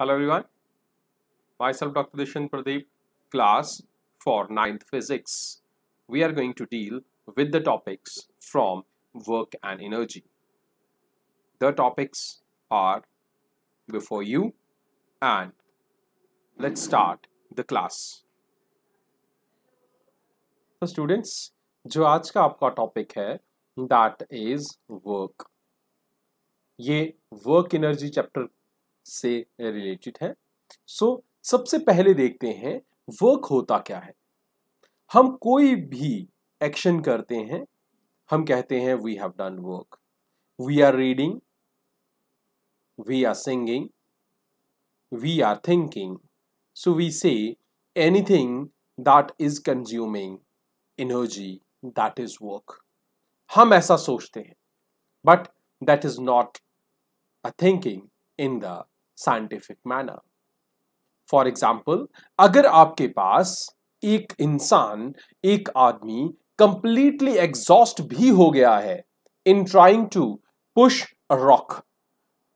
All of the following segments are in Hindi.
Hello everyone, myself Dr. Dishan Pradeep, class for 9th physics. We are going to deal with the topics from work and energy. The topics are before you and let's start the class. So students, जो आज का आपका टॉपिक है दैट इज वर्क ये वर्क एनर्जी चैप्टर से रिलेटेड है सो so, सबसे पहले देखते हैं वर्क होता क्या है हम कोई भी एक्शन करते हैं हम कहते हैं we have done work we are reading we are singing we are thinking so we say anything that is consuming energy that is work हम ऐसा सोचते हैं but that is not a thinking in the scientific manner for example अगर आपके पास एक इंसान एक आदमी कंप्लीटली एग्जॉस्ट भी हो गया है in trying to push rock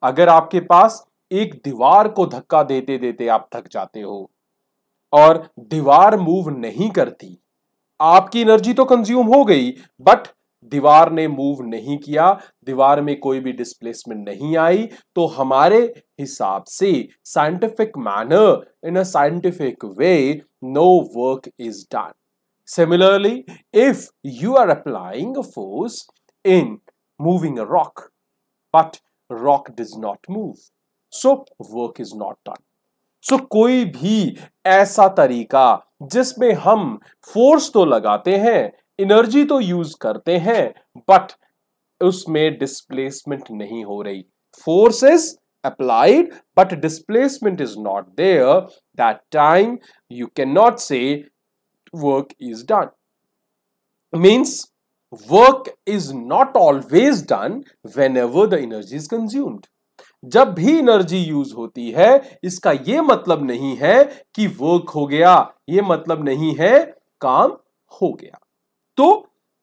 अगर आपके पास एक दीवार को धक्का देते देते आप थक जाते हो और दीवार मूव नहीं करती आपकी एनर्जी तो कंज्यूम हो गई बट दीवार ने मूव नहीं किया दीवार में कोई भी डिस्प्लेसमेंट नहीं आई तो हमारे हिसाब से scientific manner in a scientific way no work is done similarly if you are applying a force in moving a rock but rock does not move so work is not done so कोई भी ऐसा तरीका जिसमें हम फोर्स तो लगाते हैं एनर्जी तो यूज करते हैं बट उसमें डिस्प्लेसमेंट नहीं हो रही force is applied but displacement is not there that time you can not say work is done means work is not always done whenever the energy is consumed जब भी एनर्जी यूज होती है इसका यह मतलब नहीं है कि वर्क हो गया यह मतलब नहीं है काम हो गया तो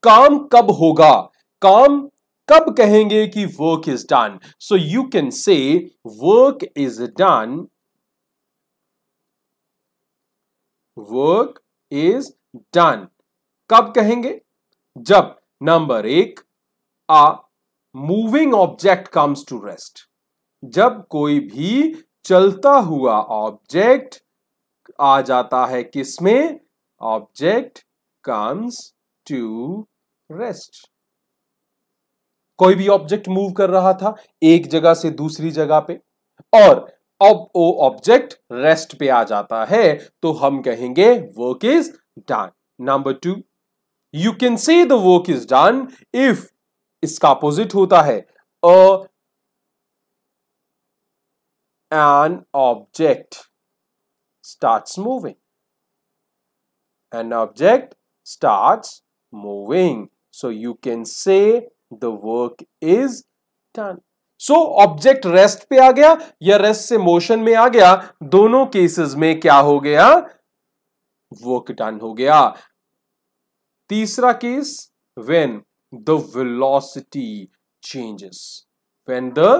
काम कब होगा काम कब कहेंगे कि work is done so you can say work is done work is done कब कहेंगे जब नंबर एक a moving object comes to rest जब कोई भी चलता हुआ ऑब्जेक्ट आ जाता है किसमें ऑब्जेक्ट कम्स टू रेस्ट कोई भी ऑब्जेक्ट मूव कर रहा था एक जगह से दूसरी जगह पे और अब वो ऑब्जेक्ट रेस्ट पे आ जाता है तो हम कहेंगे work is done number two you can say the work is done if इसका अपोजिट होता है a an object start moving an object start moving. So you can say the work is done. so object rest पे आ गया या rest से motion में आ गया दोनों cases में क्या हो गया work done हो गया तीसरा case when the velocity changes when the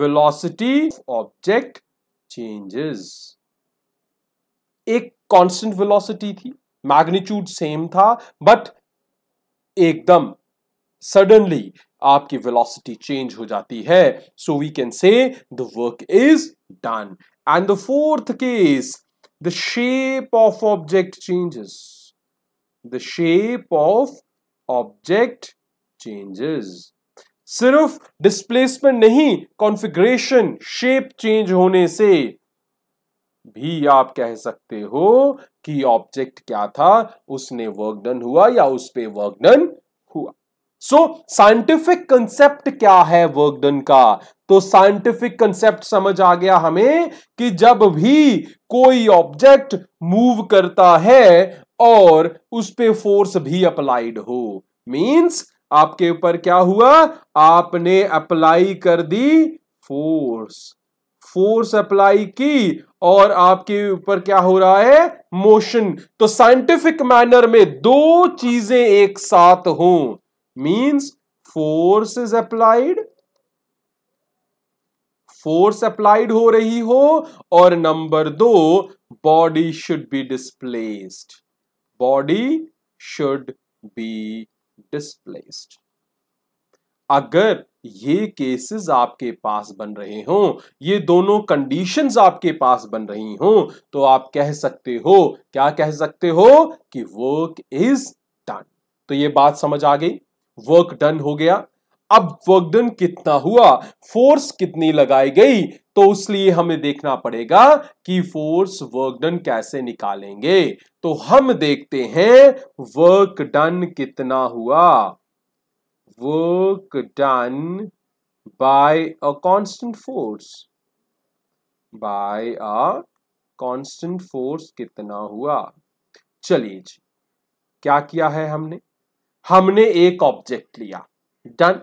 velocity of object changes एक constant velocity थी magnitude same था but एकदम सडनली आपकी वेलोसिटी चेंज हो जाती है so we can say the work is done and the fourth case the shape of object changes the shape of object changes सिर्फ डिस्प्लेसमेंट नहीं कॉन्फ़िगरेशन शेप चेंज होने से भी आप कह सकते हो कि ऑब्जेक्ट क्या था उसने वर्क डन हुआ या उस पर वर्क डन हुआ सो साइंटिफिक कंसेप्ट क्या है वर्क डन का तो साइंटिफिक कंसेप्ट समझ आ गया हमें कि जब भी कोई ऑब्जेक्ट मूव करता है और उस पर फोर्स भी अप्लाइड हो मींस आपके ऊपर क्या हुआ आपने अप्लाई कर दी फोर्स फोर्स अप्लाई की और आपके ऊपर क्या हो रहा है मोशन तो साइंटिफिक मैनर में दो चीजें एक साथ हों means force is applied force applied हो रही हो और नंबर दो body should be displaced body should be displaced अगर ये केसेस आपके पास बन रहे हो ये दोनों कंडीशंस आपके पास बन रही हो तो आप कह सकते हो क्या कह सकते हो कि वर्क इज डन तो ये बात समझ आ गई वर्क डन हो गया अब वर्क डन कितना हुआ फोर्स कितनी लगाई गई तो उसलिए हमें देखना पड़ेगा कि फोर्स वर्क डन कैसे निकालेंगे तो हम देखते हैं वर्क डन कितना हुआ work done by a constant force by a constant force कितना हुआ चलिए जी क्या किया है हमने हमने एक ऑब्जेक्ट लिया डन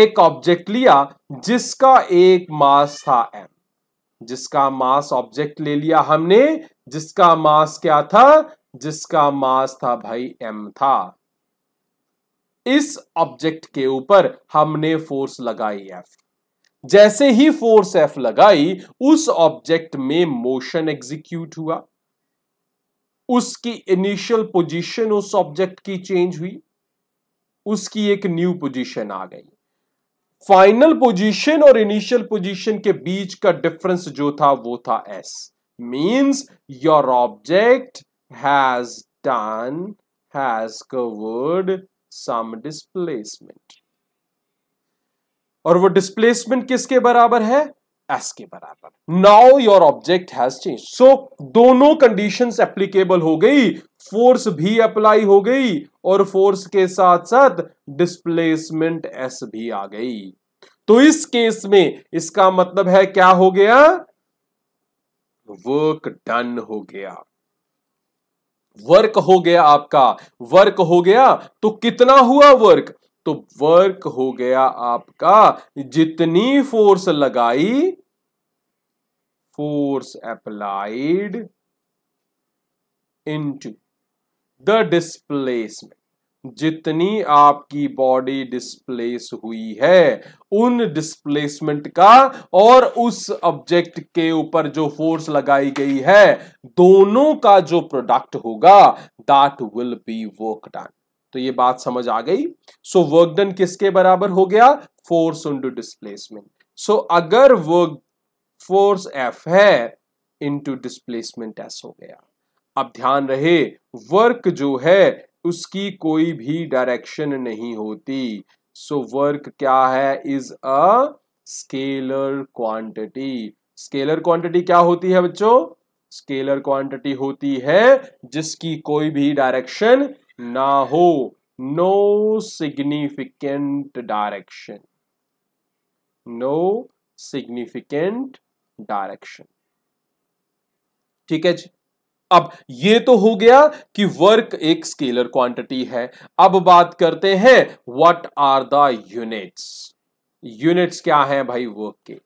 एक ऑब्जेक्ट लिया जिसका एक मास था एम जिसका मास ऑब्जेक्ट ले लिया हमने जिसका मास क्या था जिसका मास था भाई एम था इस ऑब्जेक्ट के ऊपर हमने फोर्स लगाई एफ जैसे ही फोर्स एफ लगाई उस ऑब्जेक्ट में मोशन एग्जीक्यूट हुआ उसकी इनिशियल पोजीशन उस ऑब्जेक्ट की चेंज हुई उसकी एक न्यू पोजीशन आ गई फाइनल पोजीशन और इनिशियल पोजीशन के बीच का डिफरेंस जो था वो था S means your object has done has covered some displacement और वो डिस्प्लेसमेंट किसके बराबर है एस के बराबर now your object has change so दोनों कंडीशंस एप्लीकेबल हो गई फोर्स भी अप्लाई हो गई और फोर्स के साथ साथ डिस्प्लेसमेंट एस भी आ गई तो इस केस में इसका मतलब है क्या हो गया वर्क डन हो गया वर्क हो गया आपका वर्क हो गया तो कितना हुआ वर्क तो वर्क हो गया आपका जितनी फोर्स लगाई force applied into the displacement जितनी आपकी बॉडी डिस्प्लेस हुई है उन डिस्प्लेसमेंट का और उस ऑब्जेक्ट के ऊपर जो फोर्स लगाई गई है दोनों का जो प्रोडक्ट होगा that will be work done तो ये बात समझ आ गई सो वर्क डन किसके बराबर हो गया फोर्स टू डिस्प्लेसमेंट सो अगर वर्क फोर्स एफ है टू डिस्प्लेसमेंट एस हो गया अब ध्यान रहे वर्क जो है उसकी कोई भी डायरेक्शन नहीं होती सो so, वर्क क्या है is a scalar quantity scalar quantity क्या होती है बच्चों स्केलर क्वांटिटी होती है जिसकी कोई भी डायरेक्शन ना हो no significant direction no significant direction ठीक है जी अब ये तो हो गया कि वर्क एक स्केलर क्वांटिटी है अब बात करते हैं what are the units units क्या है भाई वर्क के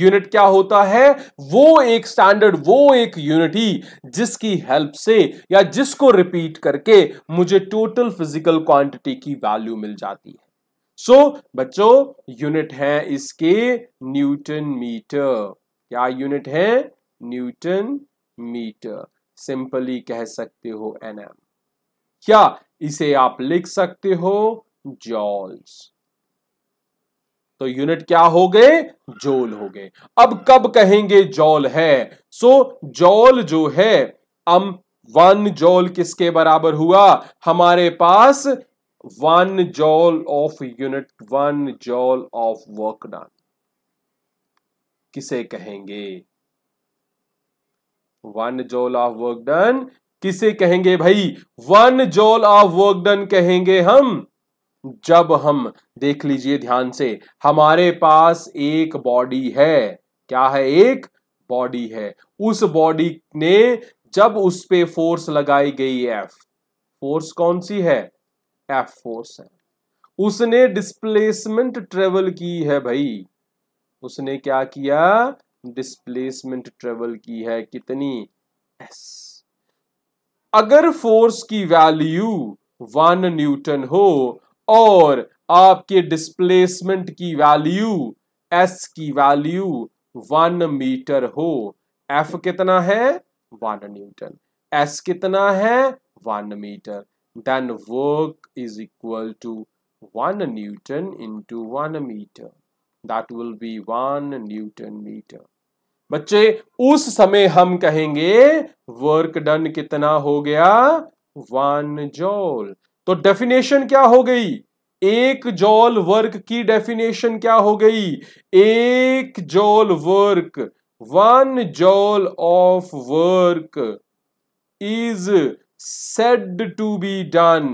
यूनिट क्या होता है वो एक स्टैंडर्ड वो एक यूनिटी जिसकी हेल्प से या जिसको रिपीट करके मुझे टोटल फिजिकल क्वांटिटी की वैल्यू मिल जाती है सो so, बच्चों यूनिट है इसके न्यूटन मीटर क्या यूनिट है न्यूटन मीटर सिंपली कह सकते हो एन एम क्या इसे आप लिख सकते हो जॉल्स तो यूनिट क्या हो गए जोल हो गए अब कब कहेंगे जॉल है सो जॉल जो है हम वन जॉल किसके बराबर हुआ हमारे पास one joule of unit one joule of work done किसे कहेंगे वन जोल ऑफ वर्क डन किसे कहेंगे भाई वन जोल ऑफ वर्क डन कहेंगे हम जब हम देख लीजिए ध्यान से हमारे पास एक बॉडी है क्या है एक बॉडी है उस बॉडी ने जब उस पे फोर्स लगाई गई एफ फोर्स कौन सी है एफ फोर्स है उसने डिस्प्लेसमेंट ट्रेवल की है भाई उसने क्या किया डिस्प्लेसमेंट ट्रेवल की है कितनी एस अगर फोर्स की वैल्यू वन न्यूटन हो और आपके डिस्प्लेसमेंट की वैल्यू एस की वैल्यू वन मीटर हो एफ कितना है वन न्यूटन एस कितना है one metre then work is equal to one newton into one metre that will be one newton metre बच्चे उस समय हम कहेंगे वर्क डन कितना हो गया वन जॉल तो डेफिनेशन क्या हो गई एक जॉल वर्क की डेफिनेशन क्या हो गई एक joule work one joule of work is said to be done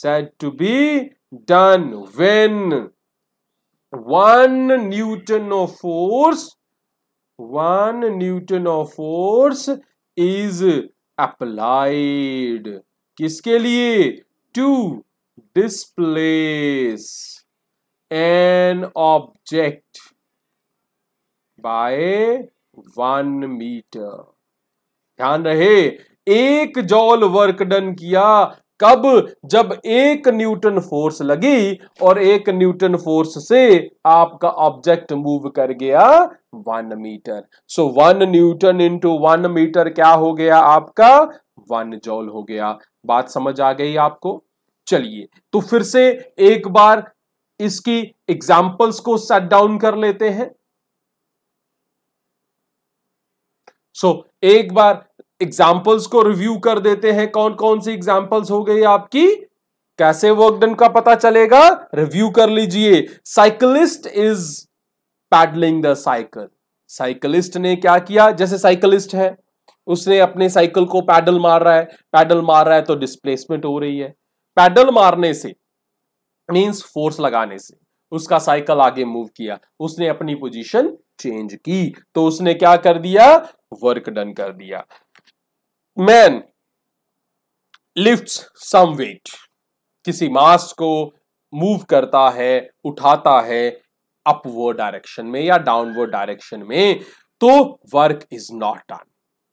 said to be done when one newton of force one newton of force is applied किसके लिए to displace an object by one metre ध्यान रहे एक जॉल वर्क डन किया कब जब एक न्यूटन फोर्स लगी और एक न्यूटन फोर्स से आपका ऑब्जेक्ट मूव कर गया one metre so one newton into one metre क्या हो गया आपका वन जॉल हो गया बात समझ आ गई आपको चलिए तो फिर से एक बार इसकी एग्जाम्पल्स को सेट डाउन कर लेते हैं सो so, एक बार एग्जाम्पल्स को रिव्यू कर देते हैं कौन कौन सी एग्जाम्पल्स हो गई आपकी कैसे वर्क डन का पता चलेगा रिव्यू कर लीजिए cyclist is pedalling the cycle cyclist ने क्या किया जैसे साइकिलिस्ट है उसने अपने साइकिल को पैडल मार रहा है पैडल मार रहा है तो डिस्प्लेसमेंट हो रही है पैडल मारने से मींस फोर्स लगाने से उसका साइकिल आगे मूव किया उसने अपनी पोजीशन चेंज की तो उसने क्या कर दिया वर्क डन कर दिया मैन लिफ्ट सम वेट किसी मास को मूव करता है उठाता है अपवर्ड डायरेक्शन में या डाउनवर्ड डायरेक्शन में तो work is not done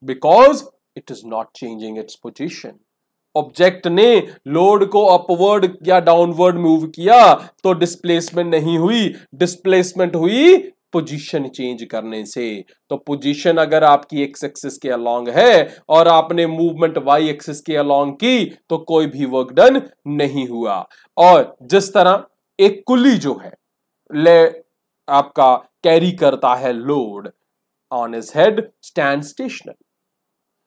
because it is not changing its position object ने लोड को अपवर्ड या डाउनवर्ड मूव किया तो डिस्प्लेसमेंट नहीं हुई डिस्प्लेसमेंट हुई पोजीशन चेंज करने से तो पोजीशन अगर आपकी एक्स एक्सिस के अलोंग है और आपने मूवमेंट वाई एक्सिस के अलोंग की तो कोई भी वर्क डन नहीं हुआ और जिस तरह एक कुली जो है ले आपका कैरी करता है load on his head stand stationary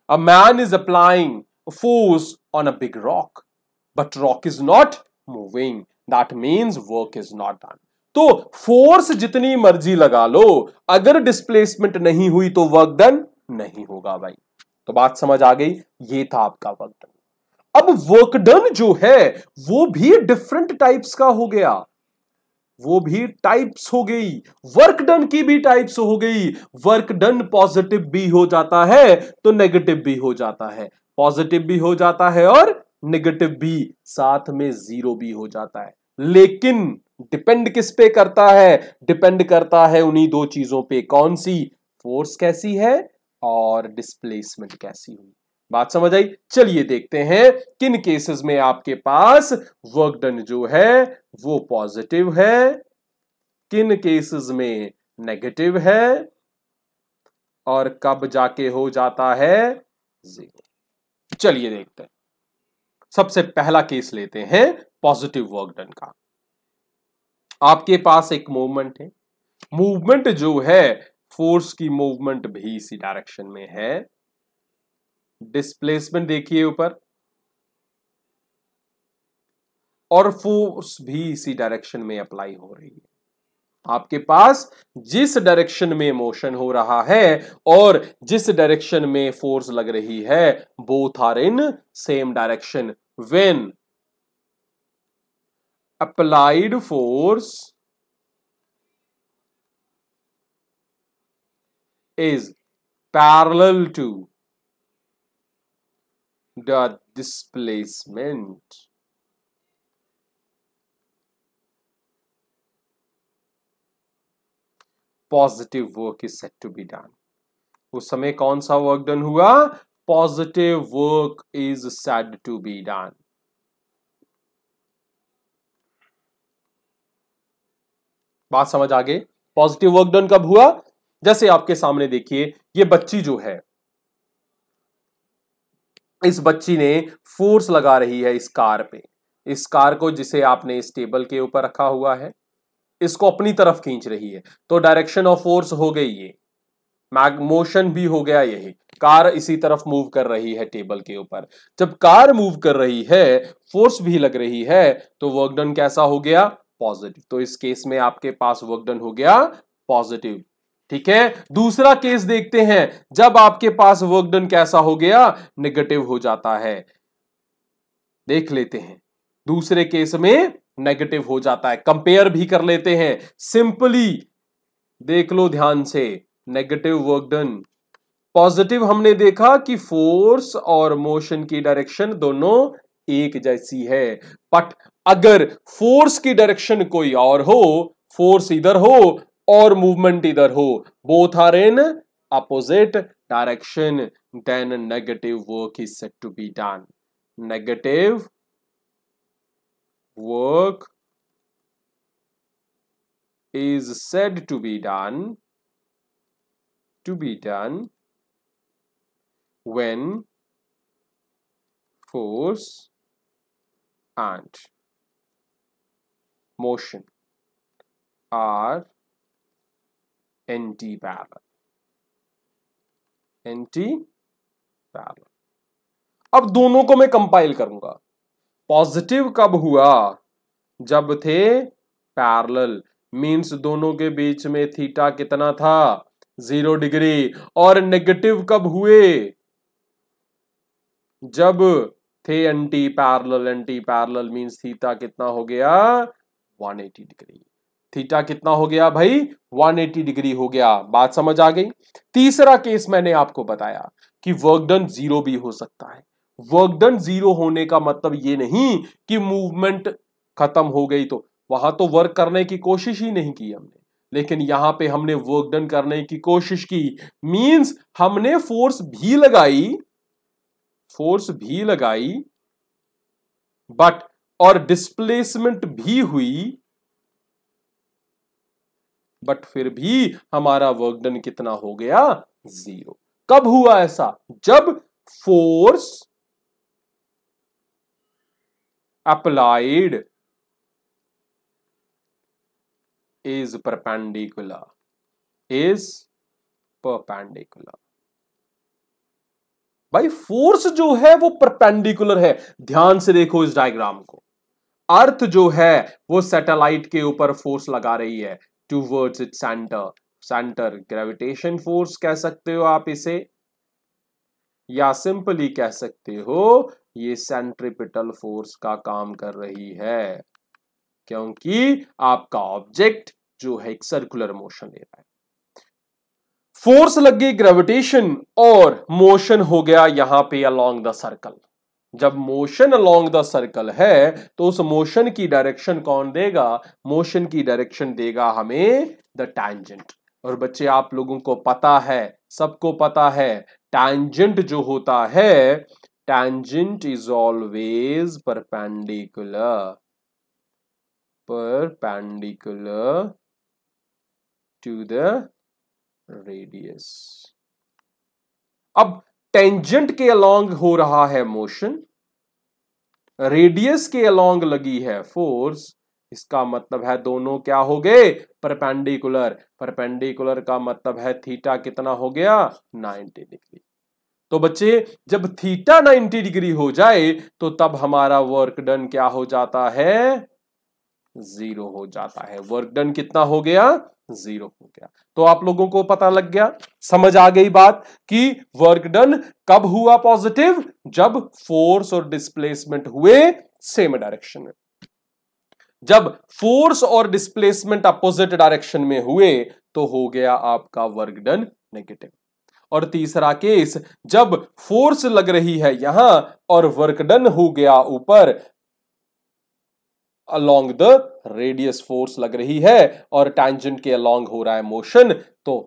a man is applying force on a big rock but rock is not moving that means work is not done तो फोर्स जितनी मर्जी लगा लो अगर डिस्प्लेसमेंट नहीं हुई तो वर्क डन नहीं होगा भाई तो बात समझ आ गई ये था आपका वर्क डन अब वर्क डन जो है वो भी डिफरेंट टाइप्स का हो गया वो भी टाइप्स हो गई वर्क डन की भी टाइप्स हो गई वर्क डन पॉजिटिव भी हो जाता है तो नेगेटिव भी हो जाता है पॉजिटिव भी हो जाता है और नेगेटिव भी साथ में जीरो भी हो जाता है लेकिन डिपेंड किस पे करता है डिपेंड करता है उन्हीं दो चीजों पे कौन सी फोर्स कैसी है और डिस्प्लेसमेंट कैसी हुई बात समझ आई चलिए देखते हैं किन केसेस में आपके पास वर्क डन जो है वो पॉजिटिव है किन केसेस में नेगेटिव है और कब जाके हो जाता है जीरो चलिए देखते हैं सबसे पहला केस लेते हैं पॉजिटिव वर्क डन का आपके पास एक मूवमेंट है मूवमेंट जो है फोर्स की मूवमेंट भी इसी डायरेक्शन में है डिस्प्लेसमेंट देखिए ऊपर और फोर्स भी इसी डायरेक्शन में अप्लाई हो रही है आपके पास जिस डायरेक्शन में मोशन हो रहा है और जिस डायरेक्शन में फोर्स लग रही है both are in same direction when applied force is parallel to the displacement positive work is said to be done us samay kaun work done positive work is said to be done बात समझ आ गए पॉजिटिव वर्क डन कब हुआ जैसे आपके सामने देखिए ये बच्ची जो है इस बच्ची ने फोर्स लगा रही है इस कार पे इस कार को जिसे आपने इस टेबल के ऊपर रखा हुआ है इसको अपनी तरफ खींच रही है तो डायरेक्शन ऑफ फोर्स हो गई ये मोशन भी हो गया यही कार इसी तरफ मूव कर रही है टेबल के ऊपर जब कार मूव कर रही है फोर्स भी लग रही है तो वर्क डन कैसा हो गया पॉजिटिव तो इस केस में आपके पास वर्क डन हो गया पॉजिटिव ठीक है दूसरा केस देखते हैं जब आपके पास वर्क डन कैसा हो गया नेगेटिव हो जाता है देख लेते हैं दूसरे केस में नेगेटिव हो जाता है कंपेयर भी कर लेते हैं सिंपली देख लो ध्यान से नेगेटिव वर्क डन पॉजिटिव हमने देखा कि फोर्स और मोशन की डायरेक्शन दोनों एक जैसी है बट अगर फोर्स की डायरेक्शन कोई और हो फोर्स इधर हो और मूवमेंट इधर हो both are in opposite direction then negative work is said to be done negative work is said to be done to be done when force and motion R NT parallel NT parallel अब दोनों को मैं कंपाइल करूंगा पॉजिटिव कब हुआ जब थे पैरल मींस दोनों के बीच में थीटा कितना था जीरो डिग्री और नेगेटिव कब हुए जब थे anti parallel anti parallel means theta कितना हो गया 180 डिग्री थीटा कितना हो गया भाई 180 डिग्री हो गया बात समझ आ गई तीसरा केस मैंने आपको बताया कि वर्क डन जीरो भी हो सकता है वर्क डन जीरो होने का मतलब ये नहीं कि मूवमेंट खत्म हो गई तो वहां तो वर्क करने की कोशिश ही नहीं की हमने लेकिन यहां पे हमने वर्क डन करने की कोशिश की मींस हमने फोर्स भी लगाई फोर्स भी लगाई बट और डिस्प्लेसमेंट भी हुई बट फिर भी हमारा वर्क डन कितना हो गया जीरो कब हुआ ऐसा जब force applied is perpendicular is perpendicular भाई फोर्स जो है वो परपेंडिकुलर है ध्यान से देखो इस डायग्राम को अर्थ जो है वो सैटेलाइट के ऊपर फोर्स लगा रही है towards it centre centre gravitation force कह सकते हो आप इसे या सिंपली कह सकते हो ये सेंट्रिपिटल फोर्स का काम कर रही है क्योंकि आपका ऑब्जेक्ट जो है एक सर्कुलर मोशन ले रहा है फोर्स लग गई ग्रेविटेशन और मोशन हो गया यहां पे अलोंग द सर्कल जब मोशन अलोंग द सर्कल है तो उस मोशन की डायरेक्शन कौन देगा मोशन की डायरेक्शन देगा हमें द टैंजेंट और बच्चे आप लोगों को पता है सबको पता है टैंजेंट जो होता है tangent is always perpendicular perpendicular to the radius अब टेंजेंट के अलोंग हो रहा है मोशन रेडियस के अलोंग लगी है फोर्स इसका मतलब है दोनों क्या हो गए परपेंडिकुलर परपेंडिकुलर का मतलब है थीटा कितना हो गया 90 डिग्री तो बच्चे जब थीटा 90 डिग्री हो जाए तो तब हमारा वर्क डन क्या हो जाता है जीरो हो जाता है वर्क डन कितना हो गया जीरो हो गया तो आप लोगों को पता लग गया समझ आ गई बात कि वर्क डन कब हुआ पॉजिटिव जब फोर्स और डिस्प्लेसमेंट हुए सेम डायरेक्शन में जब फोर्स और डिस्प्लेसमेंट अपोजिट डायरेक्शन में हुए तो हो गया आपका वर्क डन नेगेटिव और तीसरा केस जब फोर्स लग रही है यहां और वर्क डन हो गया ऊपर अलोंग द रेडियस फोर्स लग रही है और टैंजेंट के अलोंग हो रहा है मोशन तो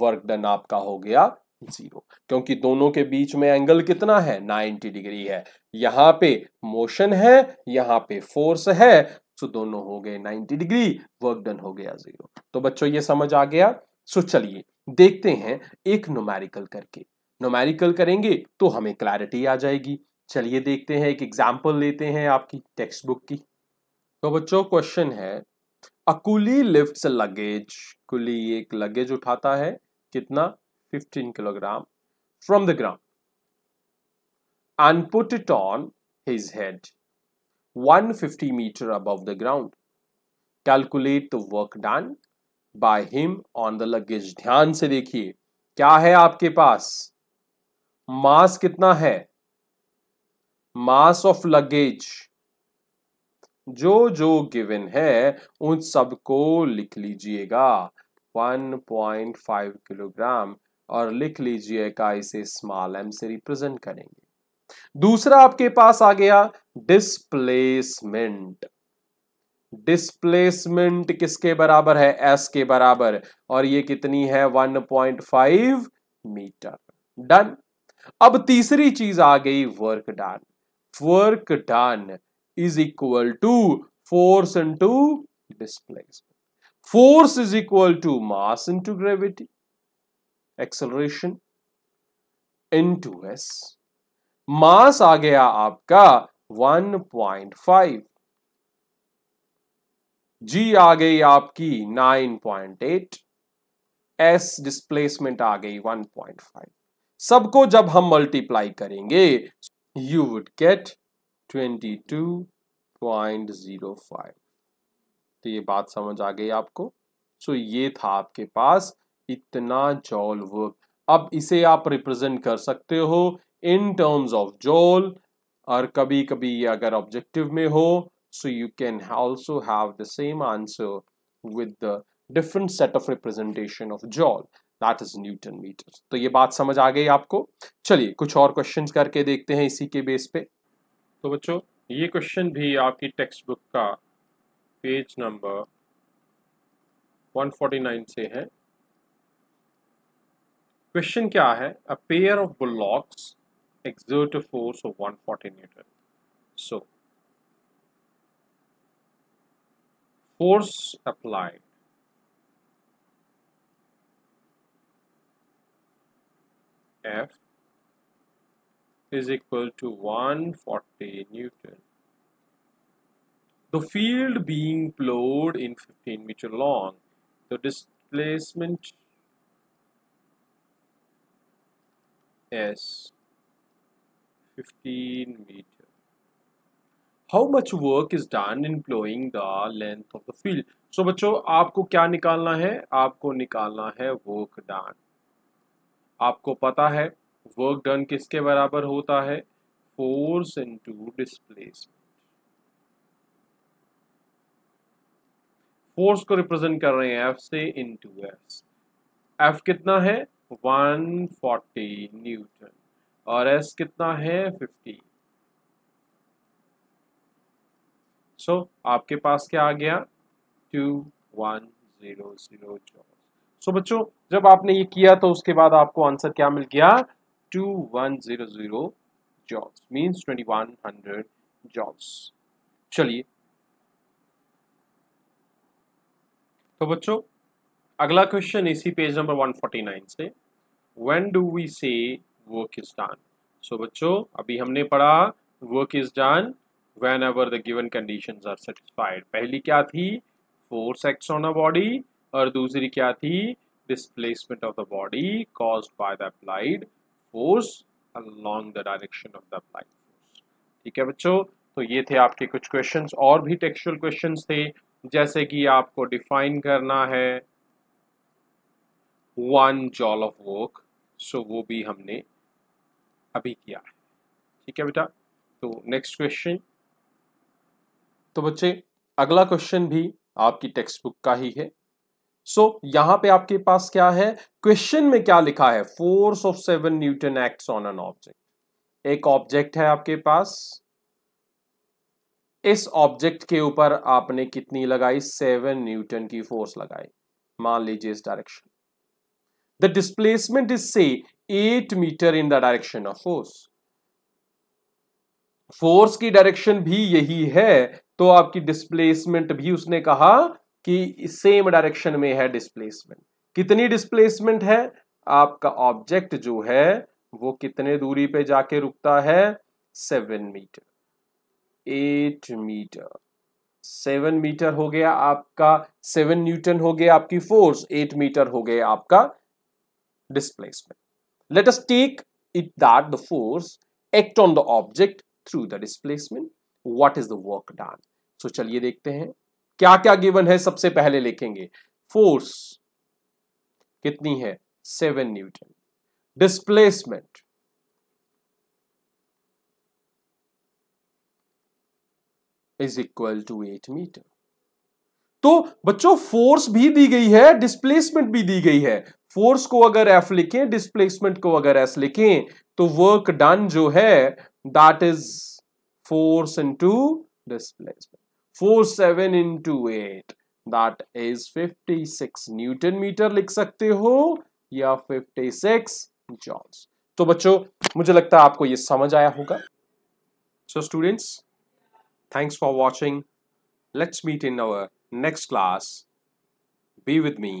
वर्क डन आपका हो गया जीरो क्योंकि दोनों के बीच में एंगल कितना है 90 डिग्री है यहां पे मोशन है यहां पे फोर्स है सो दोनों हो गए 90 डिग्री वर्क डन हो गया जीरो तो बच्चों ये समझ आ गया सो चलिए देखते हैं एक नोमेरिकल करके नोमेरिकल करेंगे तो हमें क्लैरिटी आ जाएगी चलिए देखते हैं एक एग्जाम्पल लेते हैं आपकी टेक्स्ट बुक की तो बच्चों क्वेश्चन है अकुली लिफ्ट लिफ्ट्स लगेज कुली एक लगेज उठाता है कितना 15 kilogram from the ground and put it on his head 150 metre above the ground calculate the work done by him on the luggage ध्यान से देखिए क्या है आपके पास मास कितना है मास ऑफ लगेज जो जो गिवन है उन सबको लिख लीजिएगा 1.5 किलोग्राम और लिख लीजिएगा इसे स्मॉल एम से रिप्रेजेंट करेंगे दूसरा आपके पास आ गया डिस्प्लेसमेंट डिस्प्लेसमेंट किसके बराबर है एस के बराबर और ये कितनी है 1.5 मीटर डन अब तीसरी चीज आ गई work done work done is equal to force into displacement. Force is equal to mass into gravity, acceleration into s. Mass आ गया आपका 1.5 जी आ गई आपकी 9.8 एस डिस्प्लेसमेंट आ गई 1.5 सबको जब हम मल्टीप्लाई करेंगे यू वुड गेट 22.05 तो ये बात समझ आ गई आपको सो so, ये था आपके पास इतना जॉल वर्क अब इसे आप रिप्रेजेंट कर सकते हो इन टर्म्स ऑफ जॉल और कभी कभी ये अगर ऑब्जेक्टिव में हो so you can also have the same answer with the different set of representation of joule that is newton metre तो ये बात समझ आ गई आपको चलिए कुछ और क्वेश्चंस करके देखते हैं इसी के बेस पे तो बच्चों ये क्वेश्चन भी आपकी टेक्स्ट बुक का पेज नंबर 149 से है क्वेश्चन क्या है a pair of blocks exert force of one forty newton so force applied F is equal to 140 Newton. The field being plowed in 15 meter long, the displacement S 15 meter. How much work is done in plowing the length of the field? So बच्चों आपको क्या निकालना है आपको निकालना है work done. आपको पता है वर्क डन किसके बराबर होता है फोर्स इनटू डिस्प्लेसमेंट फोर्स को रिप्रेजेंट कर रहे हैं एफ से इनटू एस एफ कितना है 140 न्यूटन और एस कितना है 50 सो so, आपके पास क्या आ गया two one zero zero so बच्चों जब आपने ये किया तो उसके बाद आपको आंसर क्या मिल गया 2100 जॉल्स means 2100 जॉल्स चलिए तो बच्चों अगला क्वेश्चन इसी पेज नंबर 149 से when do we say work is done so बच्चों अभी हमने पढ़ा work is done whenever the given condition are satisfied पहली क्या थी force act on a body और दूसरी क्या थी displacement of the body cause by the applied force along the direction of the applied force ठीक है बच्चों तो ये थे आपके कुछ क्वेश्चंस और भी टेक्सुअल क्वेश्चंस थे जैसे कि आपको डिफाइन करना है one joule of work so वो भी हमने अभी किया है ठीक है बेटा तो नेक्स्ट क्वेश्चन तो बच्चे अगला क्वेश्चन भी आपकी टेक्स्ट बुक का ही है सो so, यहां पे आपके पास क्या है क्वेश्चन में क्या लिखा है force of seven newton act on an object एक ऑब्जेक्ट है आपके पास इस ऑब्जेक्ट के ऊपर आपने कितनी लगाई सेवन न्यूटन की फोर्स लगाई मान लीजिए इस direction the displacement is say eight metre in the direction of force force की डायरेक्शन भी यही है तो आपकी डिस्प्लेसमेंट भी उसने कहा कि सेम डायरेक्शन में है डिस्प्लेसमेंट कितनी डिस्प्लेसमेंट है आपका ऑब्जेक्ट जो है वो कितने दूरी पे जाके रुकता है seven metre eight metre seven metre हो गया आपका सेवन न्यूटन हो गया आपकी फोर्स एट मीटर हो गया आपका displacement let us take it that the force act on the object through the displacement what is the work done so चलिए देखते हैं क्या क्या गिवन है सबसे पहले लिखेंगे फोर्स कितनी है seven newton displacement is equal to eight metre तो बच्चों फोर्स भी दी गई है डिस्प्लेसमेंट भी दी गई है फोर्स को अगर एफ लिखें डिस्प्लेसमेंट को अगर एस लिखें तो वर्क डन जो है that is force into displacement four seven into eight that is six newton metre लिख सकते हो या फिफ्टी सिक्स जॉल्स तो बच्चों मुझे लगता है आपको ये समझ आया होगा so students thanks for watching let's meet in our next class be with me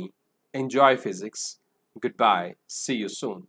enjoy physics goodbye see you soon